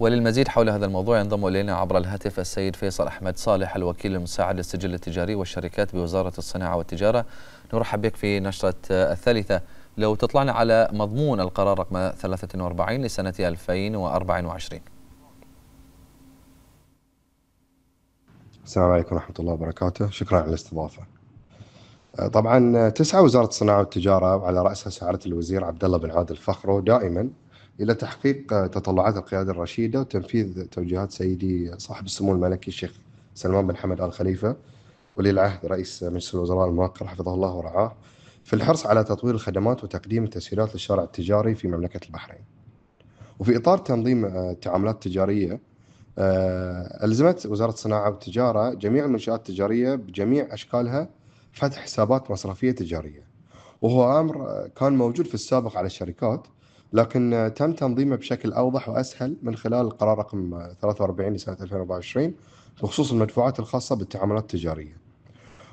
وللمزيد حول هذا الموضوع ينضم إلينا عبر الهاتف السيد فيصل أحمد صالح الوكيل المساعد للسجل التجاري والشركات بوزارة الصناعة والتجارة نرحب بك في نشرة الثالثة لو تطلعنا على مضمون القرار رقم 43 لسنة 2024 السلام عليكم ورحمة الله وبركاته شكرا على الاستضافة طبعا تسعى وزارة الصناعة والتجارة وعلى رأسها سعادة الوزير عبد الله بن عادل فخرو دائما إلى تحقيق تطلعات القيادة الرشيدة وتنفيذ توجيهات سيدي صاحب السمو الملكي الشيخ سلمان بن حمد آل خليفة ولي العهد رئيس مجلس الوزراء الموقر حفظه الله ورعاه في الحرص على تطوير الخدمات وتقديم التسهيلات للشارع التجاري في مملكة البحرين وفي إطار تنظيم آه، التعاملات التجارية آه، ألزمت وزارة الصناعة والتجارة جميع المنشآت التجارية بجميع أشكالها فتح حسابات مصرفية تجارية وهو أمر آه، كان موجود في السابق على الشركات لكن تم تنظيمه بشكل اوضح واسهل من خلال القرار رقم 43 لسنه 2024 بخصوص المدفوعات الخاصه بالتعاملات التجاريه.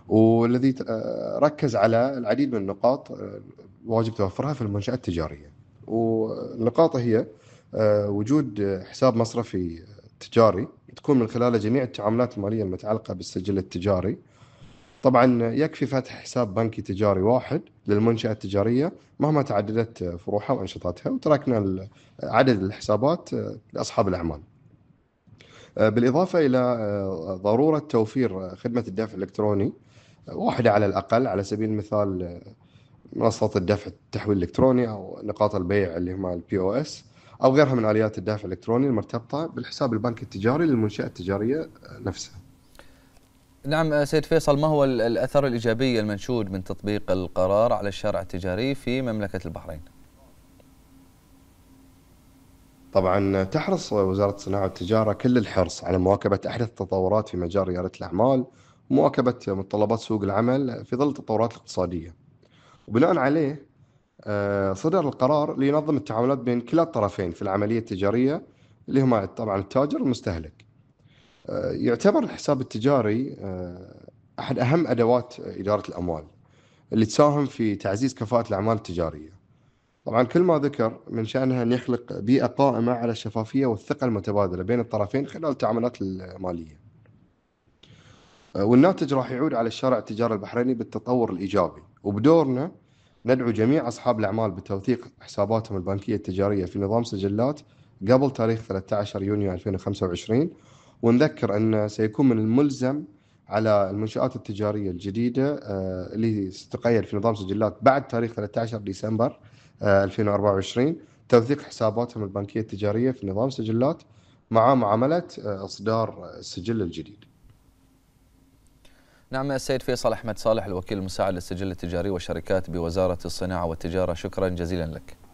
والذي آه، ركز على العديد من النقاط آه، واجب توفرها في المنشات التجاريه. والنقاط هي آه، وجود حساب مصرفي تجاري تكون من خلاله جميع التعاملات الماليه المتعلقه بالسجل التجاري طبعا يكفي فتح حساب بنكي تجاري واحد للمنشأة التجارية مهما تعددت فروعها وأنشطتها وتركنا عدد الحسابات لأصحاب الأعمال آه، بالإضافة إلى آه، ضرورة توفير خدمة الدفع الإلكتروني آه، واحدة على الأقل على سبيل المثال منصة الدفع التحويل الإلكتروني أو نقاط البيع اللي هما البي أو إس أو غيرها من آليات الدفع الإلكتروني المرتبطة بالحساب البنكي التجاري للمنشأة التجارية نفسها نعم آه، سيد فيصل ما هو الأثر الإيجابي المنشود من تطبيق القرار على الشارع التجاري في مملكة البحرين؟ طبعا تحرص وزارة الصناعة والتجارة كل الحرص على مواكبة أحدث التطورات في مجال ريادة الأعمال ومواكبة متطلبات سوق العمل في ظل التطورات الاقتصادية وبناء عليه آه، صدر القرار لينظم التعاملات بين كلا الطرفين في العملية التجارية اللي هما طبعا التاجر والمستهلك آه، يعتبر الحساب التجاري آه، احد اهم ادوات اداره الاموال اللي تساهم في تعزيز كفاءه الاعمال التجاريه. طبعا كل ما ذكر من شانها ان يخلق بيئه قائمه على الشفافيه والثقه المتبادله بين الطرفين خلال التعاملات الماليه. آه، والناتج راح يعود على الشارع التجاري البحريني بالتطور الايجابي وبدورنا ندعو جميع اصحاب الاعمال بتوثيق حساباتهم البنكيه التجاريه في نظام سجلات قبل تاريخ 13 يونيو 2025 ونذكر أن سيكون من الملزم على المنشآت التجارية الجديدة آه، اللي ستقيد في نظام سجلات بعد تاريخ 13 ديسمبر 2024 آه، توثيق حساباتهم البنكية التجارية في نظام سجلات مع معاملة آه، إصدار السجل الجديد نعم السيد فيصل أحمد صالح الوكيل المساعد للسجل التجاري والشركات بوزارة الصناعة والتجارة شكرا جزيلا لك